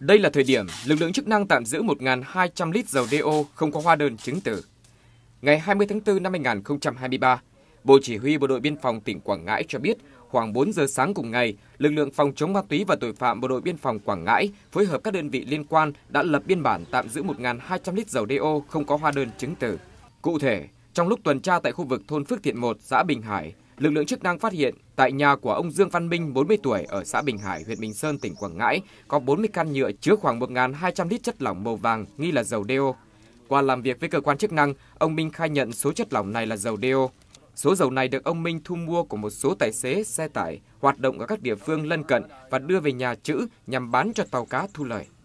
Đây là thời điểm lực lượng chức năng tạm giữ 1.200 lít dầu DO không có hóa đơn chứng từ. Ngày 20 tháng 4 năm 2023, Bộ Chỉ huy Bộ đội Biên phòng tỉnh Quảng Ngãi cho biết khoảng 4 giờ sáng cùng ngày, lực lượng phòng chống ma túy và tội phạm Bộ đội Biên phòng Quảng Ngãi phối hợp các đơn vị liên quan đã lập biên bản tạm giữ 1.200 lít dầu DO không có hóa đơn chứng từ. Cụ thể, trong lúc tuần tra tại khu vực thôn Phước Thiện 1, xã Bình Hải, lực lượng chức năng phát hiện tại nhà của ông Dương Văn Minh, 40 tuổi, ở xã Bình Hải, huyện Bình Sơn, tỉnh Quảng Ngãi, có 40 can nhựa chứa khoảng 1.200 lít chất lỏng màu vàng nghi là dầu đeo. Qua làm việc với cơ quan chức năng, ông Minh khai nhận số chất lỏng này là dầu đeo. Số dầu này được ông Minh thu mua của một số tài xế xe tải hoạt động ở các địa phương lân cận và đưa về nhà trữ nhằm bán cho tàu cá thu lợi.